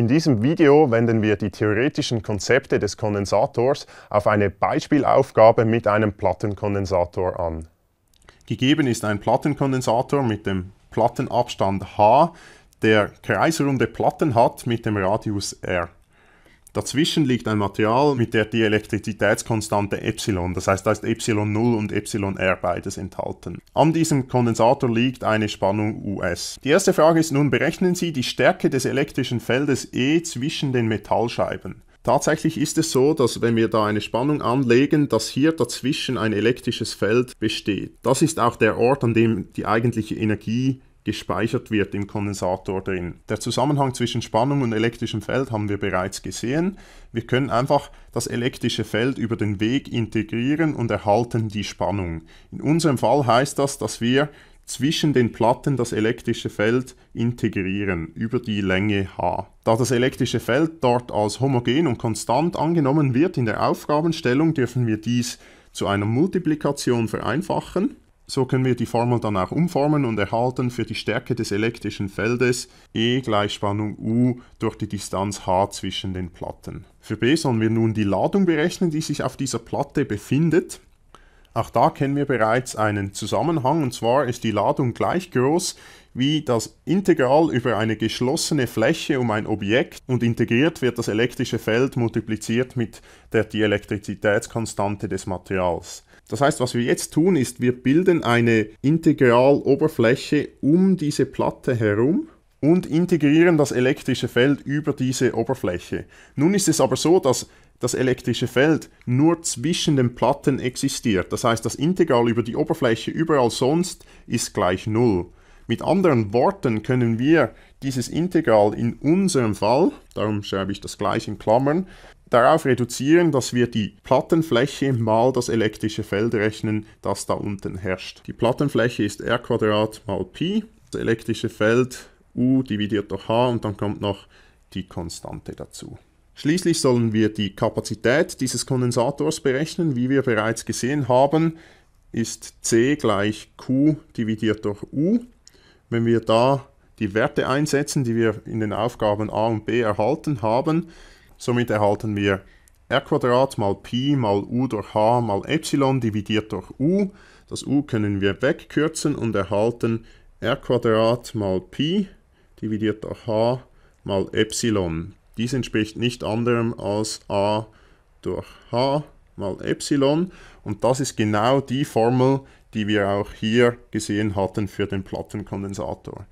In diesem Video wenden wir die theoretischen Konzepte des Kondensators auf eine Beispielaufgabe mit einem Plattenkondensator an. Gegeben ist ein Plattenkondensator mit dem Plattenabstand h, der kreisrunde Platten hat mit dem Radius r. Dazwischen liegt ein Material mit der Dielektrizitätskonstante Epsilon, das heißt da ist Epsilon 0 und Epsilon R beides enthalten. An diesem Kondensator liegt eine Spannung US. Die erste Frage ist nun, berechnen Sie die Stärke des elektrischen Feldes E zwischen den Metallscheiben. Tatsächlich ist es so, dass wenn wir da eine Spannung anlegen, dass hier dazwischen ein elektrisches Feld besteht. Das ist auch der Ort, an dem die eigentliche Energie gespeichert wird im Kondensator drin. Der Zusammenhang zwischen Spannung und elektrischem Feld haben wir bereits gesehen. Wir können einfach das elektrische Feld über den Weg integrieren und erhalten die Spannung. In unserem Fall heißt das, dass wir zwischen den Platten das elektrische Feld integrieren über die Länge h. Da das elektrische Feld dort als homogen und konstant angenommen wird in der Aufgabenstellung, dürfen wir dies zu einer Multiplikation vereinfachen so können wir die Formel dann auch umformen und erhalten für die Stärke des elektrischen Feldes E gleich Spannung U durch die Distanz H zwischen den Platten. Für B sollen wir nun die Ladung berechnen, die sich auf dieser Platte befindet. Auch da kennen wir bereits einen Zusammenhang und zwar ist die Ladung gleich groß wie das Integral über eine geschlossene Fläche um ein Objekt und integriert wird das elektrische Feld multipliziert mit der Dielektrizitätskonstante des Materials. Das heißt, was wir jetzt tun, ist, wir bilden eine Integraloberfläche um diese Platte herum und integrieren das elektrische Feld über diese Oberfläche. Nun ist es aber so, dass das elektrische Feld nur zwischen den Platten existiert. Das heißt, das Integral über die Oberfläche überall sonst ist gleich null. Mit anderen Worten können wir dieses Integral in unserem Fall, darum schreibe ich das gleich in Klammern, darauf reduzieren, dass wir die Plattenfläche mal das elektrische Feld rechnen, das da unten herrscht. Die Plattenfläche ist r Quadrat mal Pi, das elektrische Feld U dividiert durch H und dann kommt noch die Konstante dazu. Schließlich sollen wir die Kapazität dieses Kondensators berechnen. Wie wir bereits gesehen haben, ist C gleich Q dividiert durch U. Wenn wir da die Werte einsetzen, die wir in den Aufgaben A und B erhalten haben, Somit erhalten wir r mal Pi mal u durch h mal Epsilon dividiert durch u. Das u können wir wegkürzen und erhalten r mal Pi dividiert durch h mal Epsilon. Dies entspricht nicht anderem als a durch h mal Epsilon. Und das ist genau die Formel, die wir auch hier gesehen hatten für den Plattenkondensator.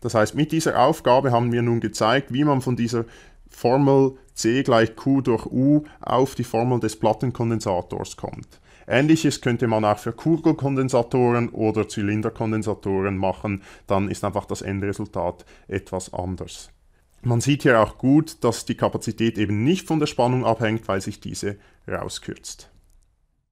Das heißt, mit dieser Aufgabe haben wir nun gezeigt, wie man von dieser Formel C gleich Q durch U auf die Formel des Plattenkondensators kommt. Ähnliches könnte man auch für Kugelkondensatoren oder Zylinderkondensatoren machen, dann ist einfach das Endresultat etwas anders. Man sieht hier auch gut, dass die Kapazität eben nicht von der Spannung abhängt, weil sich diese rauskürzt.